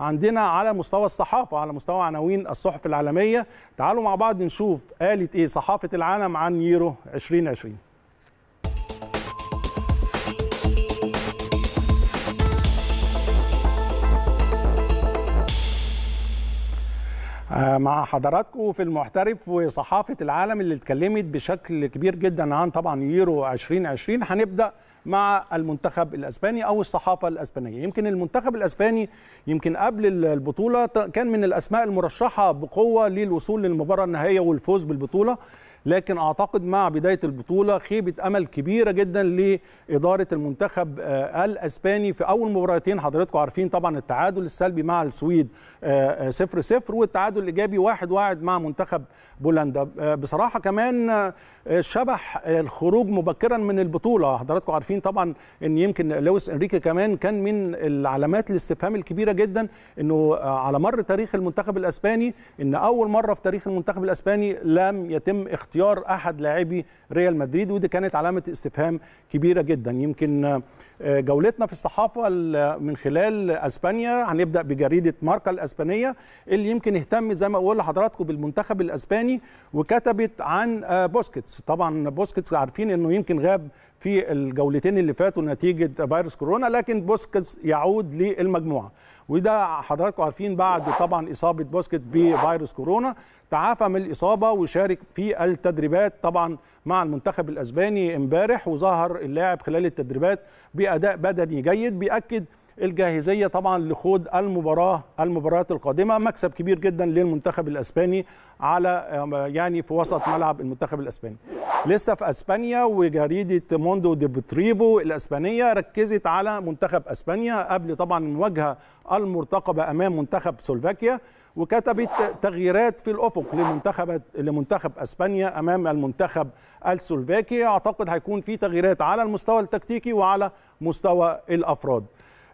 عندنا على مستوى الصحافه على مستوى عناوين الصحف العالميه تعالوا مع بعض نشوف قالت ايه صحافه العالم عن يورو 2020 آه، مع حضراتكم في المحترف وصحافه العالم اللي اتكلمت بشكل كبير جدا عن طبعا يورو 2020 هنبدا مع المنتخب الاسباني او الصحافه الاسبانيه يمكن المنتخب الاسباني يمكن قبل البطوله كان من الاسماء المرشحه بقوه للوصول للمباراه النهائيه والفوز بالبطوله لكن اعتقد مع بدايه البطوله خيبه امل كبيره جدا لاداره المنتخب آه، الاسباني في اول مباراتين حضراتكم عارفين طبعا التعادل السلبي مع السويد 0 آه، 0 آه، والتعادل الايجابي 1 1 مع منتخب بولندا بصراحه كمان شبح الخروج مبكرا من البطوله حضراتكم عارفين طبعا ان يمكن لويس انريكي كمان كان من العلامات الاستفهام الكبيره جدا انه على مر تاريخ المنتخب الاسباني ان اول مره في تاريخ المنتخب الاسباني لم يتم اختيار اختيار احد لاعبي ريال مدريد ودي كانت علامه استفهام كبيره جدا يمكن آه، جولتنا في الصحافه من خلال اسبانيا هنبدا بجريده ماركا الاسبانيه اللي يمكن اهتم زي ما بقول لحضراتكم بالمنتخب الاسباني وكتبت عن آه، بوسكيتس طبعا بوسكيتس عارفين انه يمكن غاب في الجولتين اللي فاتوا نتيجه فيروس كورونا لكن بوسكيتس يعود للمجموعه وده حضراتكم عارفين بعد طبعا اصابه بوسكيت بفيروس كورونا تعافى من الاصابه وشارك في التدريبات طبعا مع المنتخب الاسباني امبارح وظهر اللاعب خلال التدريبات باداء بدني جيد بياكد الجاهزيه طبعا لخوض المباراه المباريات القادمه مكسب كبير جدا للمنتخب الاسباني على يعني في وسط ملعب المنتخب الاسباني لسه في اسبانيا وجريده موندو دي بتريفو الاسبانيه ركزت على منتخب اسبانيا قبل طبعا المواجهه المرتقبه امام منتخب سلوفاكيا وكتبت تغييرات في الافق لمنتخب لمنتخب اسبانيا امام المنتخب السلوفاكي اعتقد هيكون في تغييرات على المستوى التكتيكي وعلى مستوى الافراد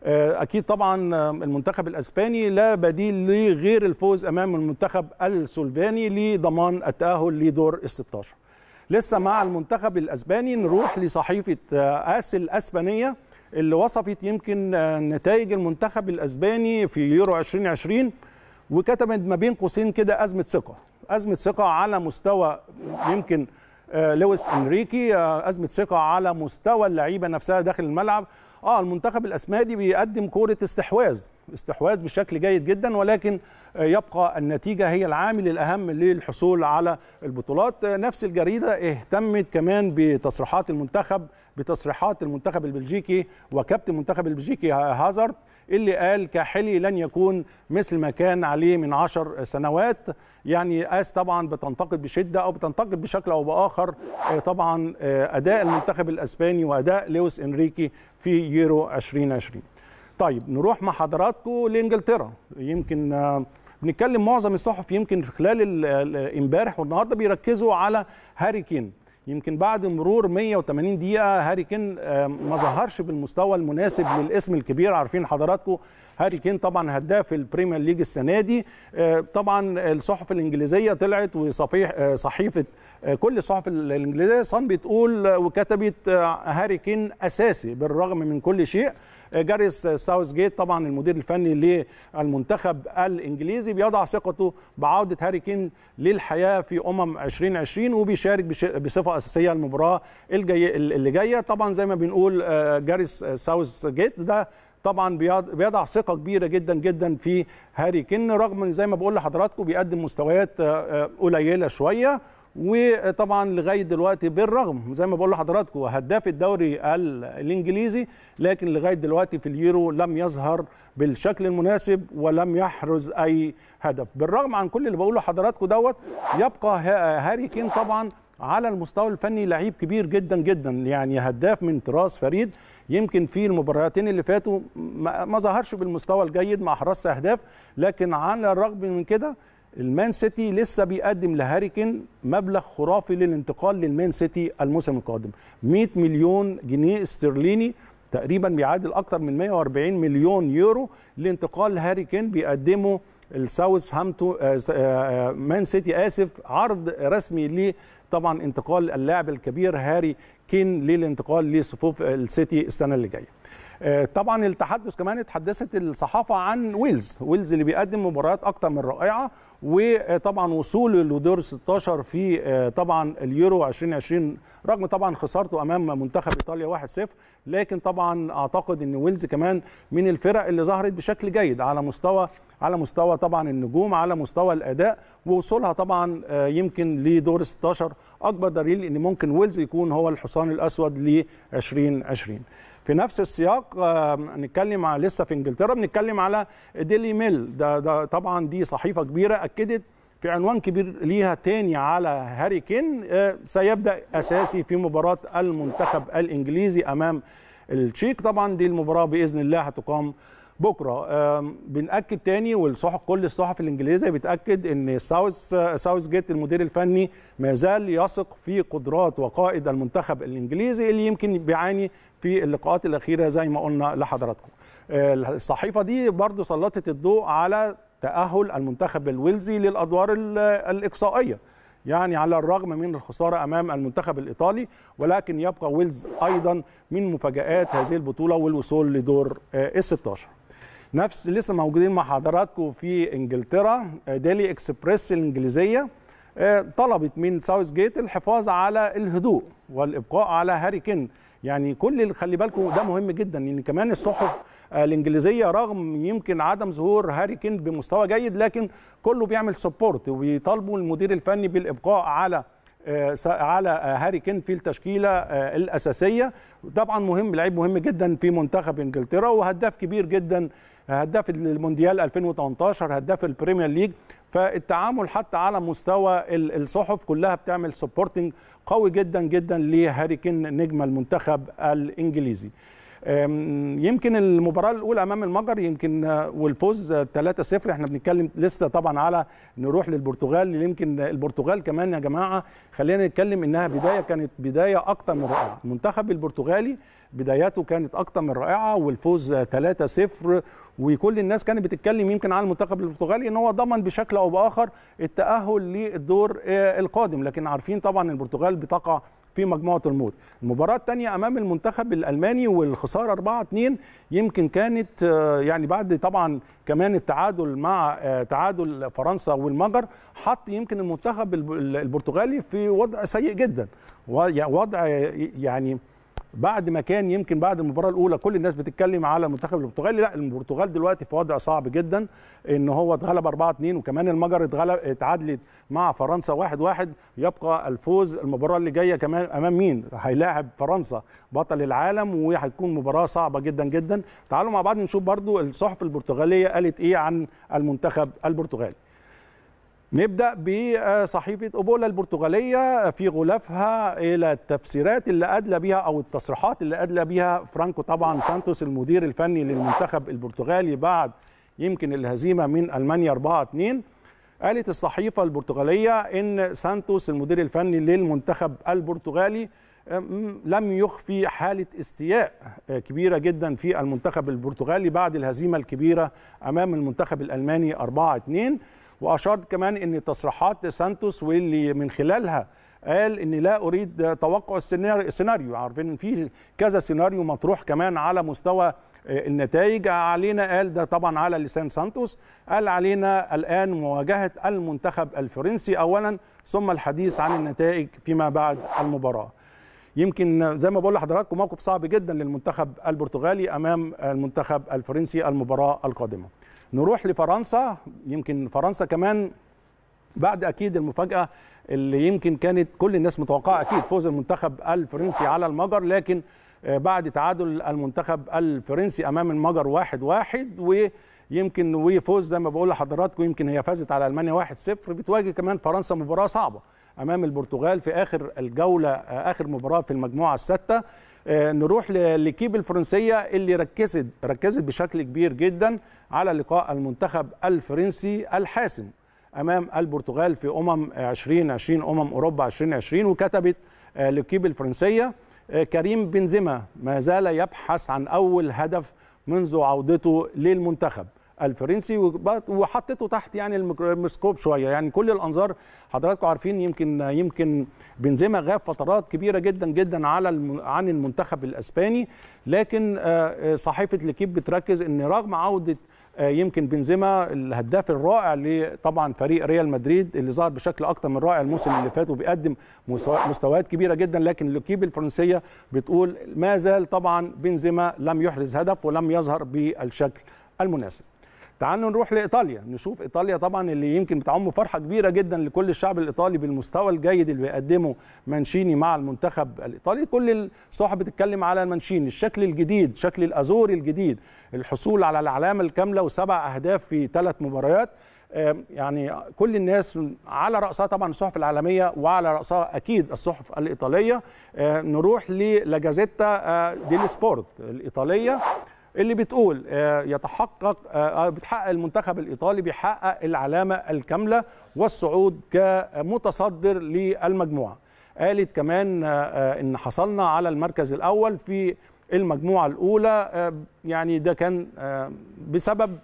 آه، اكيد طبعا آه، المنتخب الاسباني لا بديل لغير غير الفوز امام المنتخب السلفاني لضمان التاهل لدور ال 16 لسه مع المنتخب الاسباني نروح لصحيفه آه، اس الاسبانيه اللي وصفت يمكن نتائج المنتخب الاسباني في يورو 2020 وكتبت ما بين قوسين كده ازمه ثقه ازمه ثقه على مستوى يمكن لويس انريكي ازمه ثقه على مستوى اللعيبه نفسها داخل الملعب اه المنتخب الاسمادي بيقدم كوره استحواذ استحواذ بشكل جيد جدا ولكن آه، يبقى النتيجه هي العامل الاهم للحصول على البطولات آه، نفس الجريده اهتمت كمان بتصريحات المنتخب بتصريحات المنتخب البلجيكي وكابتن المنتخب البلجيكي هازارد اللي قال كاحلي لن يكون مثل ما كان عليه من عشر سنوات يعني اس طبعا بتنتقد بشده او بتنتقد بشكل او باخر آه، طبعا آه، اداء المنتخب الاسباني واداء لويس انريكي في يورو 2020 طيب نروح مع حضراتكم لانجلترا يمكن آه، بنتكلم معظم الصحف يمكن خلال امبارح والنهارده بيركزوا على هاري كين يمكن بعد مرور 180 دقيقه هاري كين آه، ما ظهرش بالمستوى المناسب للاسم الكبير عارفين حضراتكم هاري كين طبعا هداف البريمير ليج السنه دي آه، طبعا الصحف الانجليزيه طلعت وصفيح آه، صحيفه كل الصحف الانجليزيه صن بتقول وكتبت هاري كين اساسي بالرغم من كل شيء جاريس ساوث جيت طبعا المدير الفني للمنتخب الانجليزي بيضع ثقته بعوده هاري كين للحياه في امم 2020 وبيشارك بصفه اساسيه المباراه الجايه اللي جايه طبعا زي ما بنقول آه، جاريس ساوث جيت ده طبعا بيضع ثقه كبيره جدا جدا في هاري كين رغم زي ما بقول لحضراتكم بيقدم مستويات آه، آه، قليله شويه وطبعا لغايه دلوقتي بالرغم زي ما بقول لحضراتكم هداف الدوري الانجليزي لكن لغايه دلوقتي في اليورو لم يظهر بالشكل المناسب ولم يحرز اي هدف بالرغم عن كل اللي بقوله لحضراتكم دوت يبقى هاري كين طبعا على المستوى الفني لعيب كبير جدا جدا يعني هداف من طراز فريد يمكن في المباراتين اللي فاتوا ما ظهرش بالمستوى الجيد ما احرزش اهداف لكن على الرغم من كده المان سيتي لسه بيقدم لهاري كين مبلغ خرافي للانتقال للمان سيتي الموسم القادم 100 مليون جنيه استرليني تقريبا بيعادل اكتر من 140 مليون يورو لانتقال هاري كين بيقدمه الساوث هامتو آه، آه، آه، مان سيتي اسف عرض رسمي ل طبعا انتقال اللاعب الكبير هاري كين للانتقال لصفوف السيتي السنه اللي جايه آه، طبعا التحدث كمان اتحدثت الصحافه عن ويلز ويلز اللي بيقدم مباريات اكتر من رائعه وطبعا وصوله لدور 16 في آه، طبعا اليورو 2020 رغم طبعا خسارته امام منتخب ايطاليا 1-0 لكن طبعا اعتقد ان ويلز كمان من الفرق اللي ظهرت بشكل جيد على مستوى على مستوى طبعا النجوم على مستوى الاداء ووصولها طبعا آه، يمكن لدور 16 اكبر دليل ان ممكن ويلز يكون هو الحصان الاسود ل 2020 في نفس السياق آه، نتكلم على لسه في انجلترا بنتكلم على ديلي ميل ده, ده طبعا دي صحيفه كبيره اكدت في عنوان كبير ليها تاني على هاري كين آه، سيبدا اساسي في مباراه المنتخب الانجليزي امام التشيك طبعا دي المباراه باذن الله هتقام بكره بناكد تاني والصحف كل الصحف الانجليزيه بتاكد ان ساوث ساوث جيت المدير الفني ما زال يثق في قدرات وقائد المنتخب الانجليزي اللي يمكن بيعاني في اللقاءات الاخيره زي ما قلنا لحضراتكم آه، الصحيفه دي برضو سلطت الضوء على تاهل المنتخب الويلزي للادوار الاقصائيه يعني على الرغم من الخسارة أمام المنتخب الإيطالي ولكن يبقى ويلز أيضا من مفاجآت هذه البطولة والوصول لدور آه، الستاشر نفس لسه موجودين مع حضراتكم في انجلترا آه، ديلي اكسبريس الانجليزيه آه، طلبت من ساوث جيت الحفاظ على الهدوء والابقاء على هاري كين يعني كل اللي خلي بالكم ده مهم جدا ان يعني كمان الصحف آه، الانجليزيه رغم يمكن عدم ظهور هاري كين بمستوى جيد لكن كله بيعمل سبورت وبيطالبوا المدير الفني بالابقاء على آه، على آه، هاري كين في التشكيله آه، الاساسيه طبعا مهم لعيب مهم جدا في منتخب انجلترا وهداف كبير جدا هداف المونديال 2018 هداف البريمير ليج فالتعامل حتى على مستوى الصحف كلها بتعمل سبورتنج قوي جدا جدا لهاري كين نجم المنتخب الانجليزي يمكن المباراه الاولى امام المجر يمكن آه، والفوز 3-0 آه، احنا بنتكلم لسه طبعا على نروح للبرتغال يمكن البرتغال كمان يا جماعه خلينا نتكلم انها بدايه كانت بدايه اكتر من رائعه المنتخب البرتغالي بداياته كانت اكتر من رائعه والفوز 3-0 آه، وكل الناس كانت بتتكلم يمكن على المنتخب البرتغالي ان هو ضمن بشكل او باخر التاهل للدور القادم لكن عارفين طبعا البرتغال بتقع في مجموعه الموت المباراه الثانيه امام المنتخب الالماني والخساره 4 2 يمكن كانت آه، يعني بعد طبعا كمان التعادل مع آه، تعادل فرنسا والمجر حط يمكن المنتخب البرتغالي في وضع سيء جدا وضع آه، يعني بعد ما كان يمكن بعد المباراه الاولى كل الناس بتتكلم على المنتخب البرتغالي لا البرتغال دلوقتي في وضع صعب جدا ان هو اتغلب 4 2 وكمان المجر اتغلب اتعادلت مع فرنسا 1 1 يبقى الفوز المباراه اللي جايه كمان امام مين هيلاعب فرنسا بطل العالم وهتكون مباراه صعبه جدا جدا تعالوا مع بعض نشوف برضو الصحف البرتغاليه قالت ايه عن المنتخب البرتغالي نبدأ بصحيفة أبولا البرتغالية في غلافها إلى التفسيرات اللي أدلى بها أو التصريحات اللي أدلى بها فرانكو طبعا سانتوس المدير الفني للمنتخب البرتغالي بعد يمكن الهزيمة من ألمانيا 4-2 قالت الصحيفة البرتغالية إن سانتوس المدير الفني للمنتخب البرتغالي لم يخفي حالة استياء كبيرة جدا في المنتخب البرتغالي بعد الهزيمة الكبيرة أمام المنتخب الألماني 4-2 واشارت كمان ان تصريحات سانتوس واللي من خلالها قال ان لا اريد توقع السيناريو عارفين ان في كذا سيناريو مطروح كمان على مستوى آه، النتائج علينا قال ده طبعا على لسان سانتوس قال علينا الان مواجهه المنتخب الفرنسي اولا ثم الحديث عن النتائج فيما بعد المباراه يمكن زي ما بقول لحضراتكم موقف صعب جدا للمنتخب البرتغالي امام المنتخب الفرنسي المباراه القادمه نروح لفرنسا يمكن فرنسا كمان بعد اكيد المفاجاه اللي يمكن كانت كل الناس متوقعه اكيد فوز المنتخب الفرنسي على المجر لكن آه، بعد تعادل المنتخب الفرنسي امام المجر واحد واحد ويمكن وفوز زي ما بقول لحضراتكم يمكن هي فازت على المانيا 1-0 بتواجه كمان فرنسا مباراه صعبه امام البرتغال في اخر الجوله آه، اخر مباراه في المجموعه السادسه آه، نروح لكيب الفرنسيه اللي ركزت ركزت بشكل كبير جدا على لقاء المنتخب الفرنسي الحاسم امام البرتغال في امم 2020 امم اوروبا 2020 وكتبت آه، لكيب الفرنسيه آه، كريم بنزيما ما زال يبحث عن اول هدف منذ عودته للمنتخب الفرنسي وحطيته تحت يعني الميكروسكوب شويه يعني كل الانظار حضراتكم عارفين يمكن يمكن بنزيما غاب فترات كبيره جدا جدا على عن المنتخب الاسباني لكن آه، آه، صحيفه ليكيب بتركز ان رغم عوده آه، يمكن بنزيما الهداف الرائع لطبعا فريق ريال مدريد اللي ظهر بشكل اكتر من رائع الموسم اللي فات وبيقدم مستويات كبيره جدا لكن لوكيب الفرنسيه بتقول ما زال طبعا بنزيما لم يحرز هدف ولم يظهر بالشكل المناسب تعالوا نروح لايطاليا نشوف ايطاليا طبعا اللي يمكن بتعم فرحه كبيره جدا لكل الشعب الايطالي بالمستوى الجيد اللي بيقدمه مانشيني مع المنتخب الايطالي كل الصحف بتتكلم على مانشيني الشكل الجديد شكل الازوري الجديد الحصول على العلامه الكامله وسبع اهداف في ثلاث مباريات يعني كل الناس على رأسها طبعا الصحف العالمية وعلى رأسها أكيد الصحف الإيطالية آه، نروح للاجازيتا آه، ديلي سبورت الإيطالية اللي بتقول آه، يتحقق آه، آه، بتحقق المنتخب الايطالي بيحقق العلامه الكامله والصعود كمتصدر للمجموعه قالت كمان ان حصلنا على المركز الاول في المجموعه الاولى يعني ده كان بسبب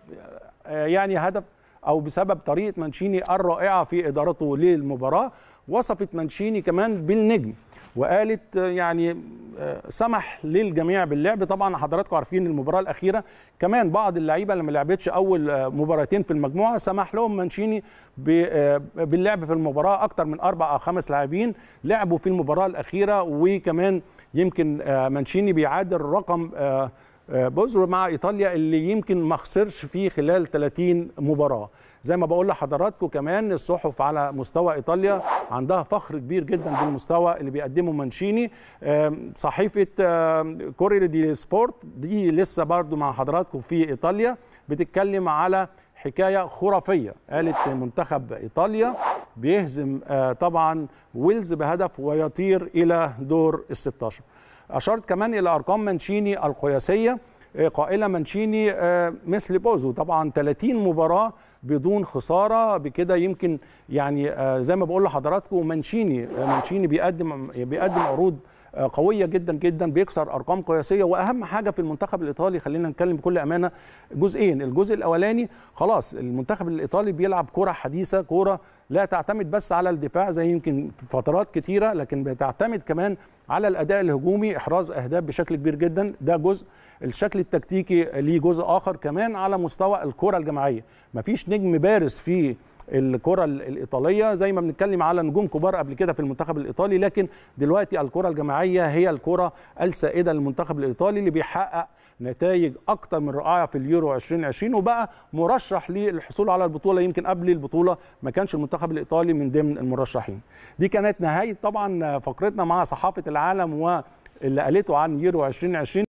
يعني هدف او بسبب طريقه مانشيني الرائعه في ادارته للمباراه وصفت مانشيني كمان بالنجم وقالت يعني آه، سمح للجميع باللعب طبعا حضراتكم عارفين المباراه الاخيره كمان بعض اللعيبه اللي ما لعبتش اول آه، مباراتين في المجموعه سمح لهم مانشيني آه، باللعب في المباراه اكتر من اربع او خمس لاعبين لعبوا في المباراه الاخيره وكمان يمكن مانشيني بيعادل رقم بوزر مع ايطاليا اللي يمكن ما خسرش فيه خلال 30 مباراه زي ما بقول لحضراتكم كمان الصحف على مستوى ايطاليا عندها فخر كبير جدا بالمستوى اللي بيقدمه مانشيني صحيفه كوري دي سبورت دي لسه برضو مع حضراتكم في ايطاليا بتتكلم على حكايه خرافيه قالت منتخب ايطاليا بيهزم آه، طبعا ويلز بهدف ويطير الى دور ال 16 اشارت كمان الى ارقام مانشيني القياسيه آه، قائله مانشيني آه، مثل بوزو طبعا 30 مباراه بدون خساره بكده يمكن يعني آه، زي ما بقول لحضراتكم مانشيني آه، مانشيني بيقدم بيقدم عروض آه، قويه جدا جدا بيكسر ارقام قياسيه واهم حاجه في المنتخب الايطالي خلينا نتكلم بكل امانه جزئين الجزء الاولاني خلاص المنتخب الايطالي بيلعب كره حديثه كره لا تعتمد بس على الدفاع زي يمكن فترات كتيره لكن بتعتمد كمان على الاداء الهجومي احراز اهداف بشكل كبير جدا ده جزء الشكل التكتيكي ليه جزء اخر كمان على مستوى الكره الجماعيه مفيش نجم بارز في الكره الايطاليه زي ما بنتكلم على نجوم كبار قبل كده في المنتخب الايطالي لكن دلوقتي الكره الجماعيه هي الكره السائده للمنتخب الايطالي اللي بيحقق نتائج اكتر من رائعه في اليورو 2020 وبقى مرشح للحصول على البطوله يمكن قبل البطوله ما كانش المنتخب الايطالي من ضمن المرشحين دي كانت نهايه طبعا فقرتنا مع صحافه العالم واللي قالته عن يورو 2020